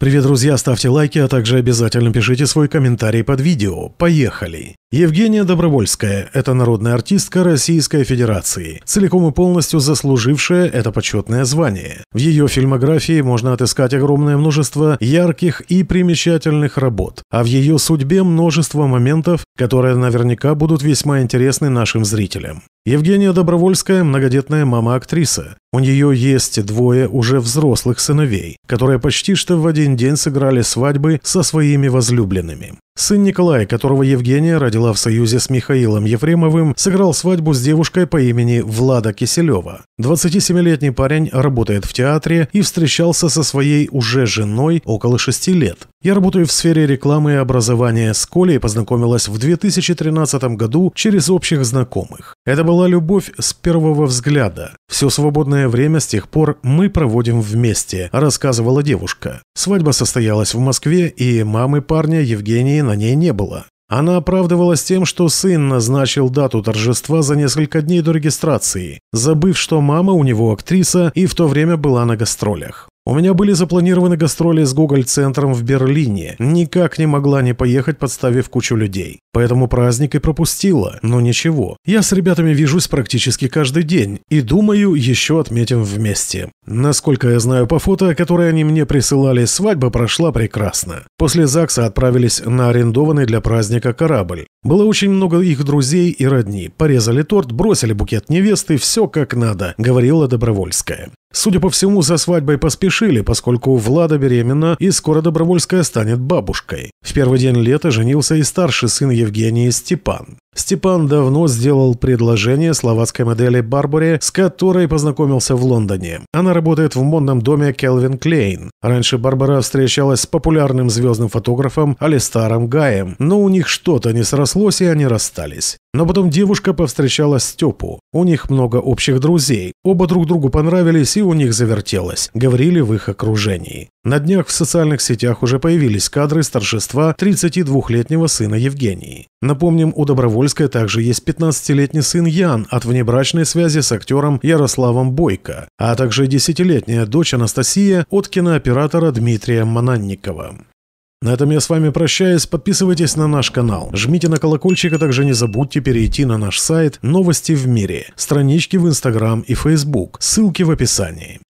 Привет, друзья, ставьте лайки, а также обязательно пишите свой комментарий под видео. Поехали! Евгения Добровольская – это народная артистка Российской Федерации, целиком и полностью заслужившая это почетное звание. В ее фильмографии можно отыскать огромное множество ярких и примечательных работ, а в ее судьбе множество моментов, которые наверняка будут весьма интересны нашим зрителям. Евгения Добровольская – многодетная мама-актриса. У нее есть двое уже взрослых сыновей, которые почти что в один день сыграли свадьбы со своими возлюбленными. Сын Николай, которого Евгения родила в союзе с Михаилом Ефремовым, сыграл свадьбу с девушкой по имени Влада Киселева. 27-летний парень работает в театре и встречался со своей уже женой около 6 лет. «Я работаю в сфере рекламы и образования. С Колей познакомилась в 2013 году через общих знакомых. Это была любовь с первого взгляда. Все свободное время с тех пор мы проводим вместе, рассказывала девушка. Свадьба состоялась в Москве, и мамы парня Евгении на ней не было. Она оправдывалась тем, что сын назначил дату торжества за несколько дней до регистрации, забыв, что мама у него актриса и в то время была на гастролях. У меня были запланированы гастроли с Гоголь-центром в Берлине. Никак не могла не поехать, подставив кучу людей. Поэтому праздник и пропустила. Но ничего. Я с ребятами вижусь практически каждый день. И думаю, еще отметим вместе. Насколько я знаю по фото, которые они мне присылали, свадьба прошла прекрасно. После ЗАГСа отправились на арендованный для праздника корабль. Было очень много их друзей и родни. Порезали торт, бросили букет невесты, все как надо, говорила Добровольская. Судя по всему, за свадьбой поспешили, поскольку Влада беременна и скоро Добровольская станет бабушкой. В первый день лета женился и старший сын Евгении Степан. Степан давно сделал предложение словацкой модели Барбаре, с которой познакомился в Лондоне. Она работает в модном доме Келвин Клейн. Раньше Барбара встречалась с популярным звездным фотографом Алистаром Гаем, но у них что-то не срослось и они расстались. Но потом девушка повстречала Степу. У них много общих друзей. Оба друг другу понравились и у них завертелось. Говорили в их окружении. На днях в социальных сетях уже появились кадры с торжества 32-летнего сына Евгении. Напомним, у Добровольской также есть 15-летний сын Ян от внебрачной связи с актером Ярославом Бойко, а также 10-летняя дочь Анастасия от кинооператора Дмитрия Мананникова. На этом я с вами прощаюсь. Подписывайтесь на наш канал, жмите на колокольчик, а также не забудьте перейти на наш сайт «Новости в мире», странички в Инстаграм и Фейсбук. Ссылки в описании.